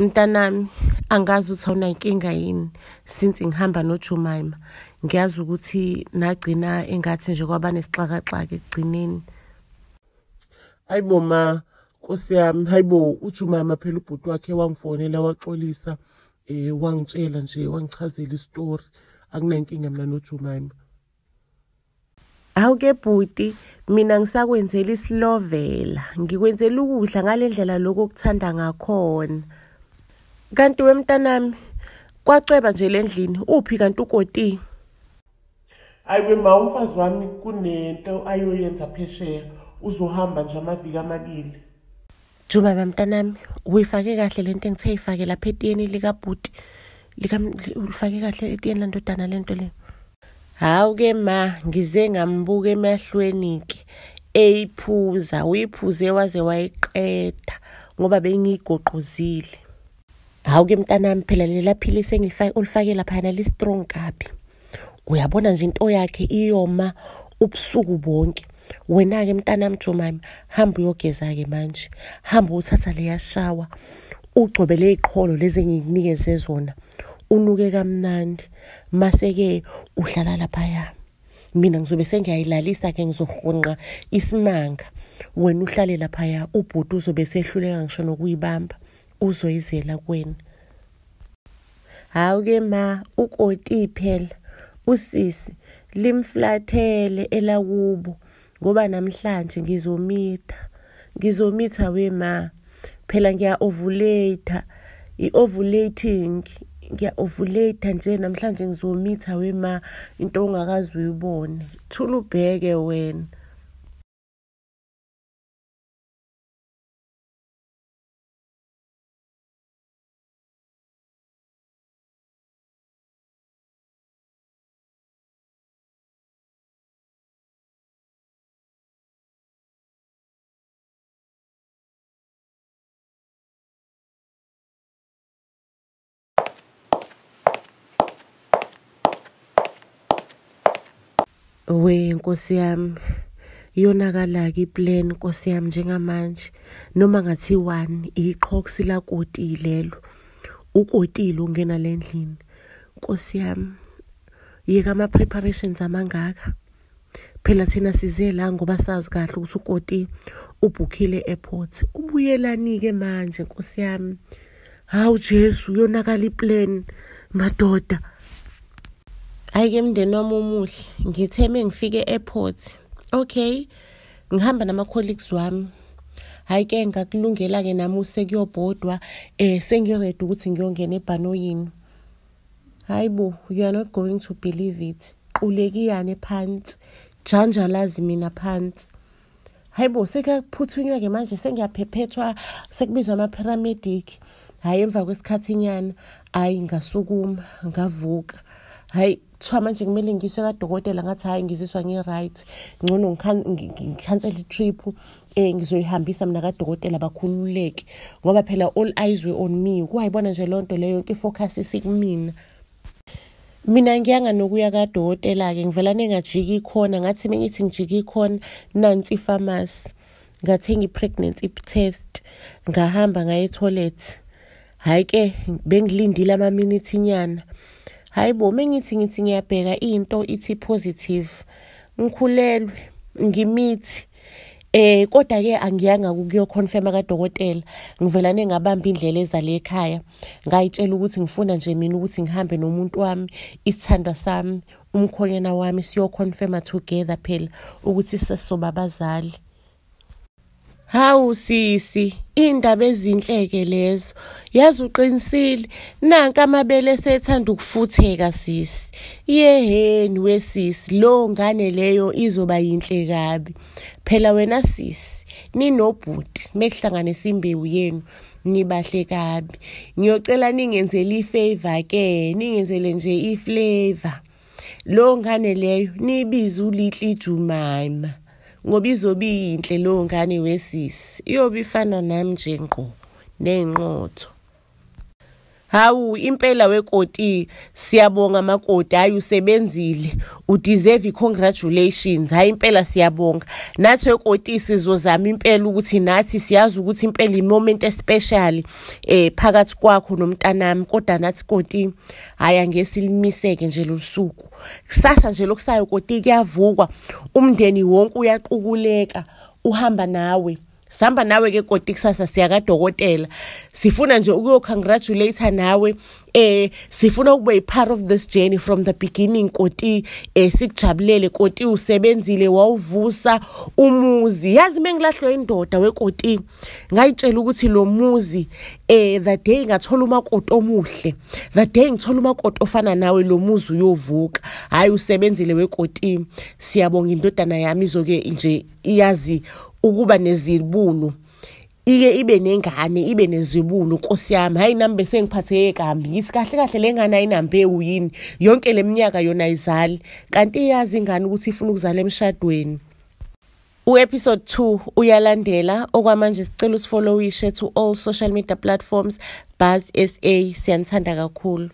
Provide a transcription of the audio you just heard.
Mntanami, angazi ukuthi awunankinga yini since ngihamba noJemima. Ngiyazi ukuthi nagcina engathi nje kwaba nesixakaxaka ekugcineni. Hayibo ma, Nkosi yami, hayibo uJemima phela ubhuti wakhe wangifonela waxolisa eh wangitshela nje wangichazela isitori. Akunenkinga mina noJemima. Awuke bhuti, mina ngisakwenzela isilovela, ngikwenzela ukudla ngalendlela lokho okuthanda ngakhona. kanti wemntanami kwacweba nje lendlini uphi kanti ukoti ayibe ma umfazi wami kunento ayoyenza phesheya uzohamba nje amaviki amabili juba bamntanami uyifake kahle lento engithe yifake lapha etiyeni likabhuti ulifake kahle etiyeni landodana lento le hawu-ke ma ngize ngambuka emahlweni-ke eyiphuza uyiphuze waze wayiqeda ngoba bengiyigoqozile hawu-ke mntanami phela lela philisi olifake laphayana li-strong kabi uyabona nje into yakhe iyoma ubusuku bonke wena-ke mntanami jomami hambe uyogeza-ke manje hambe uthatha leya shawa ugcobe ley'qholo lezi engikunikeze zona unuke kamnandi mase-ke udlala laphaya mina ngizobe sengiyayilalisa-ke ngizohonqa isimanga wena uhlale laphaya ubhuti uzobe sehluleka ngisho nokuyibamba uzoyizela kuwena hawu-ke ma ukoti phela usisi limflathele elakubo ngoba namhlanje ngizomitha ngizomitha wema phela ngiya-ovulata i-ovulating ngiya-ovulata nje namhlanje ngizomitha wema into ongakaze uyibone thula ubheke wena we nkosi yami yonakala-ke iplan nkosi yami njengamanje noma ngathiwani iqhoksi lakoti lelo ukotile ungena le ndlini nkosi yami yeka ama-preparations amangaka phela thina size la ngoba sazi kahle ukuthi ukoti ubhukhile airport ubuyelani-ke manje nkosi yami hawu jesu yonakala iplan madoda Ayike mndeni wami omuhle, ngitheme ngifike e-airport. Okay, ngihamba nama-colleagues wami. Hhayi ke ngakulungela ke namuse kuyobhodwa eh sengi-ready ukuthi ngiyongena ebhanoyini. Hayi bo, you are not going to believe it. Qulekiyane phansi. Janjalazi mina phansi. Hayi bo sekuyaphuthunywa ke manje sengiyaphephethwa sekubizwa ama-paramedic. Hhayi emva kwesikhathinyana, hhayi ngasukuma, ngavuka. hhayi kuthiwa manje kumele ngiyiswe kadokotela ngathi hhayi ngiziswa ngi-right ngcono ngikhansele i-trip um ngizoyihambisa mina kadokotela bakhululeke ngoba phela all eyes were on me kuyayibona nje loo nto leyo yonke i-focus isikumina mina ngiyanga nokuya kadokotela-ke ngivelane ngajiki ikhona ngathi mengithi ngijike ikhona nansi ifamasi ngathenga i-pregnancy test ngahamba ngaye etoilet hhayi-ke bengilindile amaminithi nyana hhayi bo mengithi ngithi ngiyabheka into ithi positive ngikhulelwe ngimithi Eh kodwa ke angiyanga ukuyo confirm kaDokotela ngivelane ngabamba indlela ezale ekhaya ngayitshela ukuthi ngifuna nje mina ukuthi ngihambe nomuntu wami isithandwa sami umkhonyana wami siyo confirm together phela ukuthi sesisobabazali Hawu sisi, indaba ezinhleke lezo. Yazi uqinisile, nanka amabele sethanda ukufutheka sisi. Yeheni wesisi, lo ngane leyo izoba yinhle kabi. Phela wena sisi, ninobhuti mekuhlanganisa imbewu yenu nibahle kabi. Ngiyocela ningenzele ifavor ke, ningenzele nje iflavor. Lo ngane leyo nibiza uLittle Jumima. ngoba izobe iyinhle leyo ngane wesisi iyobe ifana nami nje ngqo ney'nqotho Hawu impela wekoti siyabonga makoti hayi usebenzile udeserve congratulations hayi impela siyabonga nathi wekoti sizozama impela ukuthi nathi siyazi ukuthi impela imoment especially eh phakathi kwakho nomntanami kodwa nathi koti haya ngesilimiseke nje losuku kusasa nje lokusayo koti kuyavukwa umndeni wonke uyaqukuleka uhamba nawe sihamba nawe-ke kodwa kusasa siyakadokotela sifuna nje ukuyocongratulate nawe eh sifuna ukuba yipart of this journey from the beginning koti eh sikujabulele koti usebenzile wawuvusa umuzi yazi mengilahlwe indoda wekoti ngayitshela ukuthi lo muzi eh the day ngathola umakoti omuhle the day ngithola umakoti ofana nawe lo muzi uyovuka hayi usebenzile wekoti siyabonga indodana yami izoke nje iyazi ukuba nezibulu ike ibe nengane ibe nezibulu nkosi yami hayi nami bese ngiphatheke kambi ngithi kahle kahle le ngane ayinambewu yini yonke le minyaka yona izali kanti iyazi ingane ukuthi ifuna ukuzala emshadweni u-episode 2 uyalandela okwamanje sicela usifollowishe to all social media platforms buzz sa siyanithanda kakhulu